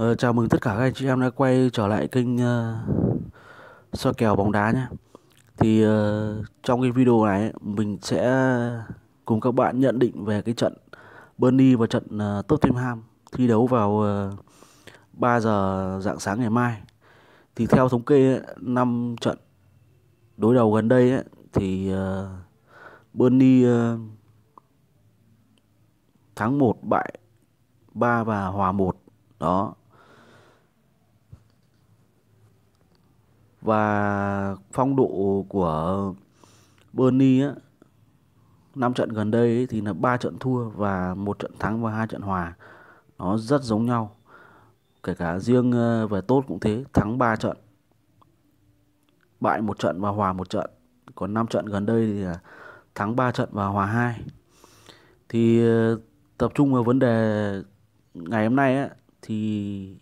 Ờ, chào mừng tất cả các anh chị em đã quay trở lại kênh uh, soi kèo bóng đá nhé thì uh, trong cái video này mình sẽ cùng các bạn nhận định về cái trận Burnley và trận uh, Tottenham thi đấu vào uh, 3 giờ dạng sáng ngày mai thì theo thống kê năm trận đối đầu gần đây ấy, thì uh, Burnley uh, tháng 1 bại 3 và hòa 1 đó và phong độ của Bernie á năm trận gần đây ấy, thì là ba trận thua và một trận thắng và hai trận hòa nó rất giống nhau kể cả riêng ờ, về tốt cũng thế thắng 3 trận bại một trận và hòa một trận còn 5 trận gần đây thì thắng 3 trận và hòa hai thì ờ, tập trung vào vấn đề ngày hôm nay ấy, thì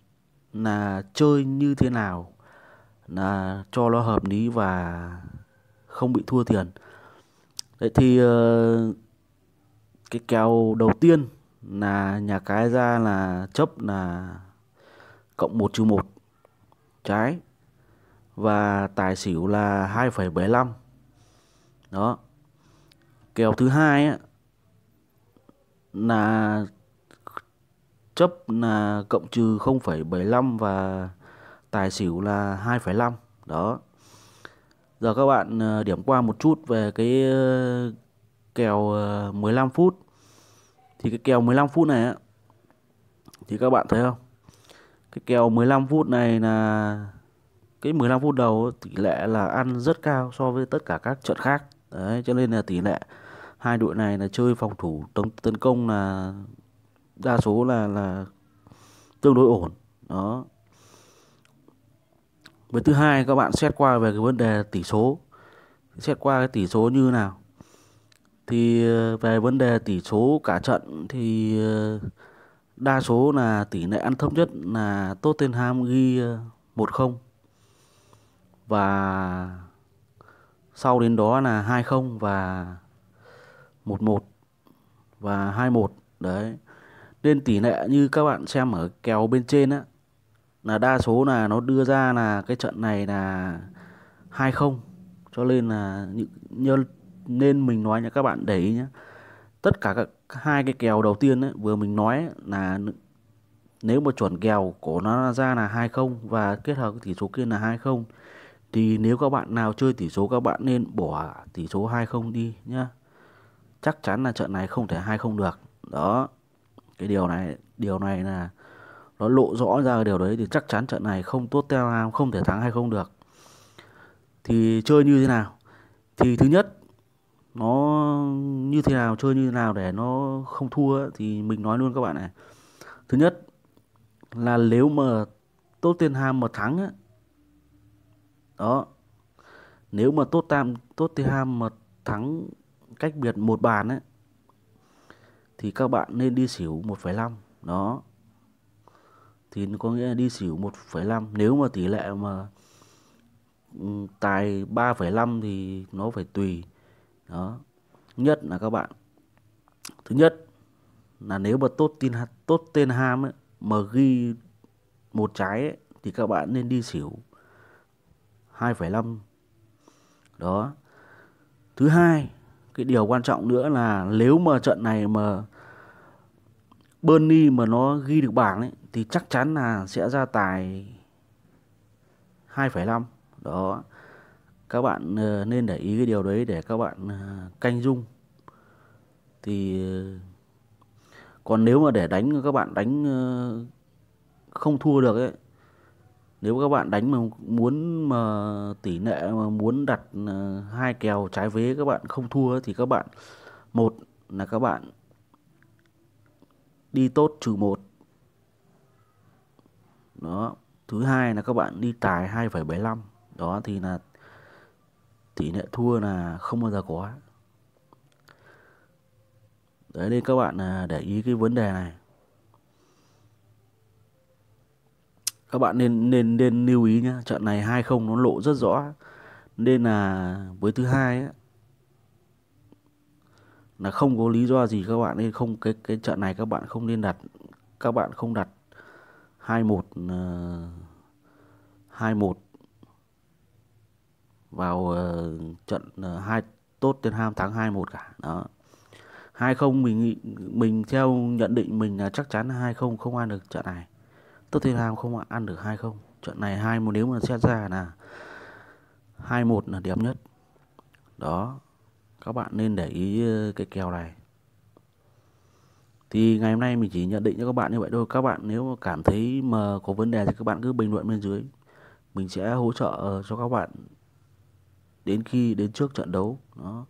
là chơi như thế nào là cho nó hợp lý và không bị thua tiền đấy thì ờ, cái kèo đầu tiên là nhà cái ra là chấp là cộng 1 trừ 1 trái và tài xỉu là 2,75 đó kèo thứ hai á là chấp là cộng trừ 0,75 và tài xỉu là 2,5 đó giờ các bạn ờ, điểm qua một chút về cái ờ, kèo 15 ờ, phút thì cái kèo 15 phút này á thì các bạn thấy không cái kèo 15 phút này là cái 15 phút đầu tỷ lệ là ăn rất cao so với tất cả các trận khác đấy cho nên là tỷ lệ hai đội này là chơi phòng thủ tấn tấn công là đa số là là tương đối ổn đó với thứ hai các bạn xét qua về cái vấn đề tỷ số xét qua cái tỷ số như nào thì ờ, về vấn đề tỷ số cả trận thì ờ, đa số là tỷ lệ ăn thấp nhất là Tottenham ghi 1-0 ờ, và sau đến đó là 2-0 và 1-1 và 2-1 đấy nên tỷ lệ như các bạn xem ở kèo bên trên á là đa số là nó đưa ra là cái trận này là hai không cho nên là như, nên mình nói nha các bạn để ý nhé tất cả các hai cái kèo đầu tiên ấy, vừa mình nói là nếu mà chuẩn kèo của nó ra là hai không và kết hợp tỷ số kia là hai không thì nếu các bạn nào chơi tỷ số các bạn nên bỏ tỷ số hai không đi nhá chắc chắn là trận này không thể hai không được đó cái điều này điều này là nó lộ rõ ra điều đấy thì chắc chắn trận này không tốt Ham không thể thắng hay không được thì chơi như thế nào thì thứ nhất nó như thế nào chơi như thế nào để nó không thua thì mình nói luôn các bạn này thứ nhất là nếu mà Tottenham mà thắng ấy, đó nếu mà Tottenham Tottenham mà thắng cách biệt một bàn ấy thì các bạn nên đi xỉu 1,5 đó thì nó có nghĩa là đi xỉu 1,5 nếu mà tỷ lệ mà ừ, tài 3,5 thì nó phải tùy đó nhất là các bạn thứ nhất là nếu mà tốt tin tốt tên ham ấy, mà ghi một trái ấy, thì các bạn nên đi xỉu 2,5 đó thứ hai cái điều quan trọng nữa là nếu mà trận này mà Bernie mà nó ghi được bảng ấy thì chắc chắn là sẽ ra tài 2,5 đó các bạn ờ, nên để ý cái điều đấy để các bạn ờ, canh dung thì ờ, còn nếu mà để đánh các bạn đánh không thua được ấy nếu các bạn đánh mà muốn mà tỷ lệ mà muốn đặt hai kèo trái vế các bạn không thua thì các bạn một là các bạn đi tốt trừ một đó thứ hai là các bạn đi tài 2,75 đó thì là tỷ lệ thua là không bao giờ có đấy nên các bạn à, để ý cái vấn đề này các bạn nên nên nên lưu ý nhé trận này hai không nó lộ rất rõ nên là với thứ hai ấy, là không có lý do gì các bạn nên không cái cái trận này các bạn không nên đặt các bạn không đặt 21 uh, 21 vào uh, trận uh, ờ, trên ham tháng 21 cả đó 20 mình mình theo nhận định mình là chắc chắn 20 không ăn được trận này tốt Tottenham không ăn được 20 trận này hai nếu mà xét ra là 21 là điểm nhất đó các bạn nên để ý ờ, cái kèo này thì ngày hôm nay mình chỉ nhận định cho các bạn như vậy thôi các bạn nếu mà cảm thấy mà có vấn đề thì các bạn cứ bình luận bên dưới mình sẽ hỗ trợ ờ, cho các bạn đến khi đến trước trận đấu đó